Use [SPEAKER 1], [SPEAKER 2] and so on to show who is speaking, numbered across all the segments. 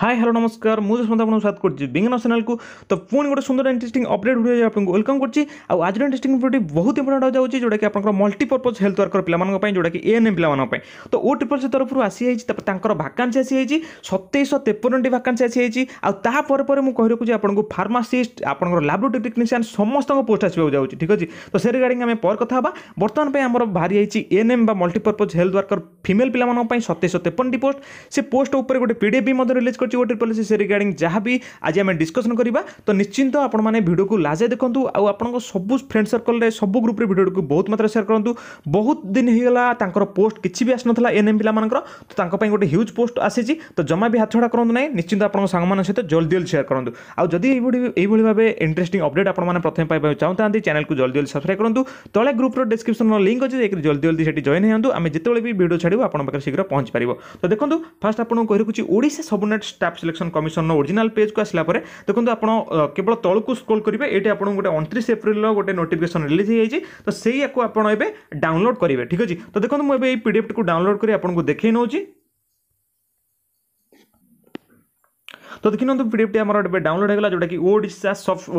[SPEAKER 1] hi hello नमस्कार ମୁଁ ସୁମନ୍ତ ଆପଣଙ୍କୁ ସ୍ୱାଗତ କରୁଛି ବିଜ୍ଞାନ ଚ୍ୟାନେଲକୁ ତ ପୁଣି ଗୋଟେ ସୁନ୍ଦର ଇଣ୍ଟରେଷ୍ଟିଂ ଅପଡେଟ୍ ଭିଡ଼ିଓ ଆପଣଙ୍କୁ ୱେଲକମ୍ କରୁଛି ଆଉ ଆଜିର ଇଣ୍ଟରେଷ୍ଟିଂ ଭିଡ଼ିଓଟି ବହୁତ ଇମ୍ପୋର୍ଟାଣ୍ଟ ଯାଉଛି ଯେଉଁଟାକି ଆପଣଙ୍କର ମଲ୍ଟିପର୍ପଜ୍ ହେଲ୍ଥ ୱାର୍କର ପିଲାମାନଙ୍କ ପାଇଁ ଯେଉଁଟାକି ଏଏନ୍ଏମ୍ ପିଲାମାନଙ୍କ ପାଇଁ ତ ଓ ଟ୍ରିପଲ୍ ସି ତରଫରୁ ଆସିଯାଇଛି ତାପରେ ତାଙ୍କର ଭାକାନ୍ସି ଆସିଯାଇଛି ସତେଇଶହ ତେପନଟି ଭାକାନ୍ସି ଆସିଯାଇଛି ଆଉ ତାହା ପରେ ପରେ ମୁଁ କହି ରଖୁଛି ଆପଣଙ୍କୁ ଫାର୍ମାସିଷ୍ଟ ଆପଣଙ୍କର ଲାବୋରେଟୋରୀ ଟେକ୍ନିସିଆନ୍ ସମସ୍ତଙ୍କ ପୋଷ୍ଟ ଆସିବାକୁ ଯାଉଛି ଠିକ୍ ଅଛି ତ ସେ ରିଗାର୍ଡ଼ିଂ ଆମେ ପରେ କଥା ହେବା ବର୍ତ୍ତମାନ ପାଇଁ ଆମର ବାହାରି ଯାଇଛି ଏଏନ୍ଏମ୍ ବା ମଲ୍ଟିପର୍ପଜ୍ ହେଲ୍ଥ ୱାର୍କର ଫିମେଲ୍ ପିଲାମାନଙ୍କ ପାଇଁ ସତେଇଶହ ତେପନଟି ପୋଷ୍ଟ ସେ ପୋଷ୍ଟ ଉପରେ ଗୋଟେ ପିଡ଼ିଏଫ୍ ବି ମଧ୍ୟ ରିଲିଜ୍ କରି করছি গোটে পলিসি সে রিগার্ডিং যা বি আজ আমি ডিসকসন করা তো নিশ্চিন্ত আপনার ভিডিওকে লাজে দেখুন আপনার সবু ফ্রেন্ড সর্কলের সবু গ্রুপে ভিডিওটি বহুত মাত্রায় সেয়ার করতু বহুত দিন হয়ে তাঁর পোস্ট কিছু বি আসনলা এনএম পিলামানর তো তাঁর গোটে হিউজ পোস্ট আসিছি তো জমা বি হাতছড়া করতু না নিশ্চিন্ত আপনার সাংমান সহ জলদি জলদি সেয়ার করতু আদি এইভাবে এইভাবে ভাবে ইন্টারেস্টিং অপডেট আপনার প্রথমে পাইবা চাহুতা চ্যানেলকে জলদি জলদি সবসক্রাইব করতু তলে গ্রুপর ডেসক্রিপশন লিঙ্ক অছে যাই জলদি জলদি সেটি জয়েন হয়ে আমি যেতবে বি ভিডিও ছাড়ব আপনার পাখে শীঘ্র পৌঁছি পাব তো দেখুন ফার্স্ট আপনার কহি রাখুছি ওড়শা সবুনেট ଷ୍ଟାଫ୍ ସିଲେକ୍ସନ୍ କମିଶନର ଓରିଜିନାଲ୍ ପେଜ୍କୁ ଆସିଲା ପରେ ଦେଖନ୍ତୁ ଆପଣ କେବଳ ତଳକୁ ସ୍କ୍ରୋଲ୍ କରିବେ ଏଇଠି ଆପଣଙ୍କୁ ଗୋଟେ ଅଣତିରିଶ ଏପ୍ରିଲର ଗୋଟେ ନୋଟିଫିକେସନ୍ ରିଲିଜ୍ ହେଇଯାଇଛି ତ ସେଇଆକୁ ଆପଣ ଏବେ ଡାଉନଲୋଡ଼ କରିବେ ଠିକ୍ ଅଛି ତ ଦେଖନ୍ତୁ ମୁଁ ଏବେ ଏଇ ପିଡ଼ିଏଫ୍ଟିକୁ ଡାଉନଲୋଡ଼ କରି ଆପଣଙ୍କୁ ଦେଖେଇ ନେଉଛି তো ଦେଖିନିଅନ୍ତୁ ପିଡ଼ିଏଫ୍ଟି ଆମର ଏବେ ଡାଉନଲୋଡ୍ ହେଇଗଲା ଯେଉଁଟାକି Odisha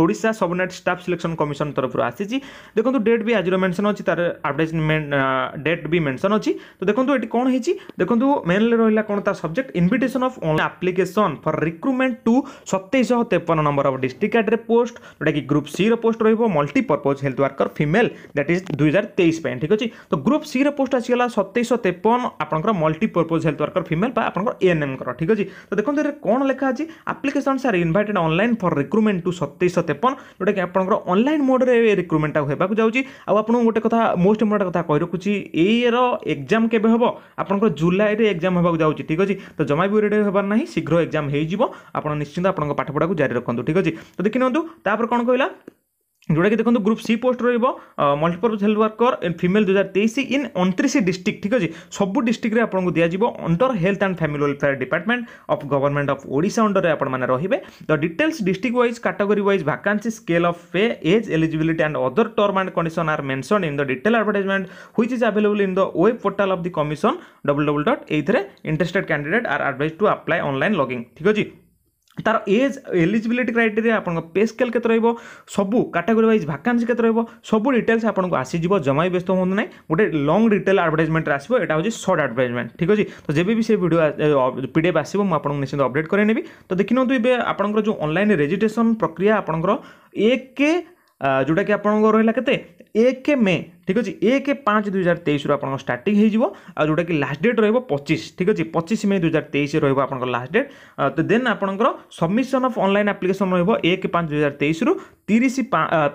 [SPEAKER 1] Odisha subordinate staff selection commission ତରଫରୁ ଆସିଛି ଦେଖନ୍ତୁ ଡେଟ୍ ବି ଆଜିର ମେନ୍ସନ୍ ଅଛି ତାର ଆଡ଼ଭର୍ଟାଇଜମେଣ୍ଟ ଡେଟ୍ ବି ମେନ୍ସନ୍ ଅଛି ତ ଦେଖନ୍ତୁ ଏଠି କ'ଣ ହେଇଛି ଦେଖନ୍ତୁ ମେନ୍ଲି ରହିଲା କ'ଣ ତା subject invitation of online application for recruitment to ସତେଇଶହ ତେପନ number of district cadre post ଯେଉଁଟାକି ଗ୍ରୁପ୍ ସିର ପୋଷ୍ଟ ରହିବ multipurpose health worker female that is ଦୁଇ ହଜାର ତେଇଶ ପାଇଁ ଠିକ୍ ଅଛି ତ ଗ୍ରୁପ୍ ସିର ପୋଷ୍ଟ ଆସିଗଲା ସତେଇଶହ ତେପନ ଆପଣଙ୍କର ମଲ୍ଟିପର୍ପଜ୍ ହେଲ୍ଥ ୱାର୍କର ଫିମେଲ୍ ବା ଆପଣଙ୍କର ଏଏନ୍ଏମ୍ଙ୍କର ଠିକ୍ ଅଛି ତ ଦେଖନ୍ତୁ ଏଠାରେ କ'ଣ ଲେଖା ଅଛି ଅଛି applications are invited online for recruitment to ସତେଇଶ ତେପନ ଯେଉଁଟାକି ଆପଣଙ୍କର ଅନଲାଇନ୍ ମୋଡ଼ରେ ରିକ୍ରୁଟମେଣ୍ଟଟା ହେବାକୁ ଯାଉଛି ଆଉ ଆପଣଙ୍କୁ ଗୋଟେ କଥା ମୋଷ୍ଟ ଇମ୍ପୋର୍ଟାଣ୍ଟ କଥା କହି ରଖୁଛି ଏଇର ଏକ୍ଜାମ୍ କେବେ ହେବ ଆପଣଙ୍କର ଜୁଲାଇରେ ଏକ୍ଜାମ୍ ହେବାକୁ ଯାଉଛି ଠିକ୍ ଅଛି ତ ଜମା ବି ରେଡ଼ି ହେବାର ନାହିଁ ଶୀଘ୍ର ଏକ୍ଜାମ୍ ହେଇଯିବ ଆପଣ ନିଶ୍ଚିନ୍ତ ଆପଣଙ୍କ ପାଠପଢ଼ାକୁ ଜାରି ରଖନ୍ତୁ ଠିକ୍ ଅଛି ତ ନିଅନ୍ତୁ ତାପରେ କ'ଣ କହିଲା ଯେଉଁଟାକି ଦେଖନ୍ତୁ ଗ୍ରୁପ୍ ସି ପୋଷ୍ଟ ରହିବ ମଲ୍ଟିପର୍ପଜ୍ ହେଲ୍ଥ ୱାର୍କର ଫିମେଲ୍ ଦୁଇ ହଜାର ତେଇଶ ଇନ୍ ଅଣତିରିଶ ଡିଷ୍ଟ୍ରିକ୍ଟ ଠିକ୍ ଅଛି ସବୁ ଡିଷ୍ଟ୍ରିକ୍ଟରେ ଆପଣଙ୍କୁ ଦିଆଯିବ under health and family welfare department of government of Odisha ଅଣ୍ଡରରେ ଆପଣମାନେ ରହିବେ ତ details district wise category wise vacancy scale of pay age eligibility and other term and condition are mention in the detail advertisement which is available in the web portal of the commission W W dot ଏଇଥିରେ interested candidate are advise to apply online logging ଠିକ୍ ଅଛି তার age eligibility criteria আপনার pay scale কেতে রহব সবু category wise ভাকান্সি কেতে রহব সবু ডিটেলস আপনার আসিযোগ জমা বি ব্যস্ত হুঁতু না গোটে লং ডিটেল আডভার্টাইজমেন্টে আসবে এটা হচ্ছে সর্ট আডভার্টাইজমেন্ট ঠিক আছে তো যেবে বি সে ভিডিও পিডিএফ আসবে মু আপনার নিশ্চিত অপডেট করে নেবি তো দেখি নিউ এবার আপনার যে অনলাইন রেজিষ্ট্রেসন প্রক্রিয়া আপনার এক जोटा कि आप रहा के एक मे ठीक अच्छे एक पाँच दुई हजार तेईस आप स्टार्ट हो जोटा कि लास्ट डेट रोक पचीस ठीक अच्छे पचीस मे दुई हजार तेईस रोक आप लास्ट डेट तो देन आप सबमिशन अफ अनल आप्लिकेसन रोक एक पाँच दुई हजार तेईस তিরিশ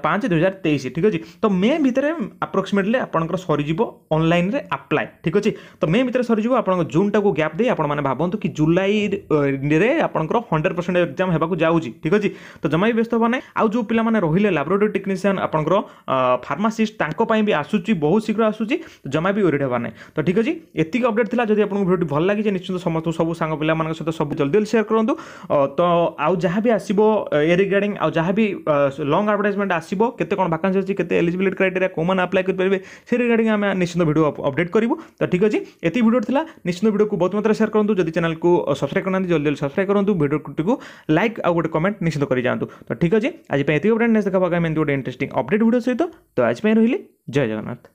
[SPEAKER 1] ପାଞ୍ଚ ଦୁଇ ହଜାର ତେଇଶ ଠିକ୍ ଅଛି ତ ମେ ଭିତରେ ଆପ୍ରୋକ୍ସିମେଟଲି ଆପଣଙ୍କର ସରିଯିବ ଅନଲାଇନ୍ରେ ଆପ୍ଲାଏ ଠିକ୍ ଅଛି ତ ମେ ଭିତରେ ସରିଯିବ ଆପଣଙ୍କ ଜୁନ୍ଟାକୁ ଗ୍ୟାପ୍ ଦେଇ ଆପଣମାନେ ଭାବନ୍ତୁ କି ଜୁଲାଇରେ ଆପଣଙ୍କର ହଣ୍ଡ୍ରେଡ଼ ପରସେଣ୍ଟ ଏକ୍ଜାମ୍ ହେବାକୁ ଯାଉଛି ଠିକ୍ ଅଛି ତ ଜମା ବି ବ୍ୟସ୍ତ ହେବା ନାହିଁ ଆଉ ଯେଉଁ ପିଲାମାନେ ରହିଲେ ଲାବୋରେଟୋରୀ ଟେକ୍ନିସିଆନ୍ ଆପଣଙ୍କର ଫାର୍ମାସିଷ୍ଟ ତାଙ୍କ ପାଇଁ ବି ଆସୁଛି ବହୁତ ଶୀଘ୍ର ଆସୁଛି ଜମା ବି ୱରିଡ୍ ହେବା ନାହିଁ ତ ଠିକ୍ ଅଛି ଏତିକି ଅପଡ଼େଟ୍ ଥିଲା ଯଦି ଆପଣଙ୍କୁ ଭିଡ଼ିଓଟି ଭଲ ଲାଗିଛି ନିଶ୍ଚିନ୍ତ ସମସ୍ତଙ୍କୁ ସବୁ ସାଙ୍ଗ ପିଲାମାନଙ୍କ ସହିତ ସବୁ ଜଲ୍ଦି ଜଲ୍ଦି ସେୟାର କରନ୍ତୁ ତ ଆଉ ଯାହା ବି ଆସିବ ଏ ରିଗାର୍ଡ଼ିଂ ଆଉ ଯାହା ବି লং ଆଡ଼ଭର୍ଟାଇଜମେଣ୍ଟ ଆସିବ କେତେ କ'ଣ ଭାକାନ୍ସି ଅଛି କେତେ ଏଲିଜିବିଲିଟି କ୍ରାଇଟେରିଆ କେଉଁମାନେ ଆପ୍ଲାଏ କରିପାରିବେ ସେ ରିଗାର୍ଡିଂ ଆମେ ନିଶ୍ଚିନ୍ତ ଭିଡ଼ିଓ ଅପଡ଼େଟ୍ କରିବୁ ତ ଠିକ୍ ଅଛି ଏତିକି ଭିଡ଼ିଓ ଥିଲା ନିଶ୍ଚିନ୍ତ ଭିଡ଼ିଓକୁ ବହୁତ ମାତ୍ରାରେ ସେୟାର କରନ୍ତୁ ଯଦି ଚ୍ୟାନେଲକୁ ସବସ୍କ୍ରାଇବ୍ କରୁନାହାନ୍ତି ଜଲ୍ଦି ଜଲ୍ଦି ସବସ୍କ୍ରାଇବ୍ କରନ୍ତୁ ଭିଡ଼ିଓଟିକୁ ଲାଇକ୍ ଆଉ ଗୋଟେ କମେଣ୍ଟ ନିଶ୍ଚିନ୍ତ କରିଯାଆନ୍ତୁ ତ ଠିକ୍ ଅଛି ଆଜି ପାଇଁ ଏତିକି ଅପଡ଼େଟ୍ ନେକ୍ସଟ ଦେଖା ପାଖ ଏମିତି ଗୋଟେ ଇଣ୍ଟରେଷ୍ଟିଂ ଅପଡ଼େଟ୍ ଭିଡ଼ିଓ ସହିତ ତ ଆଜି ପାଇଁ ରହିଲି ଜୟ ଜଗନ୍ନାଥ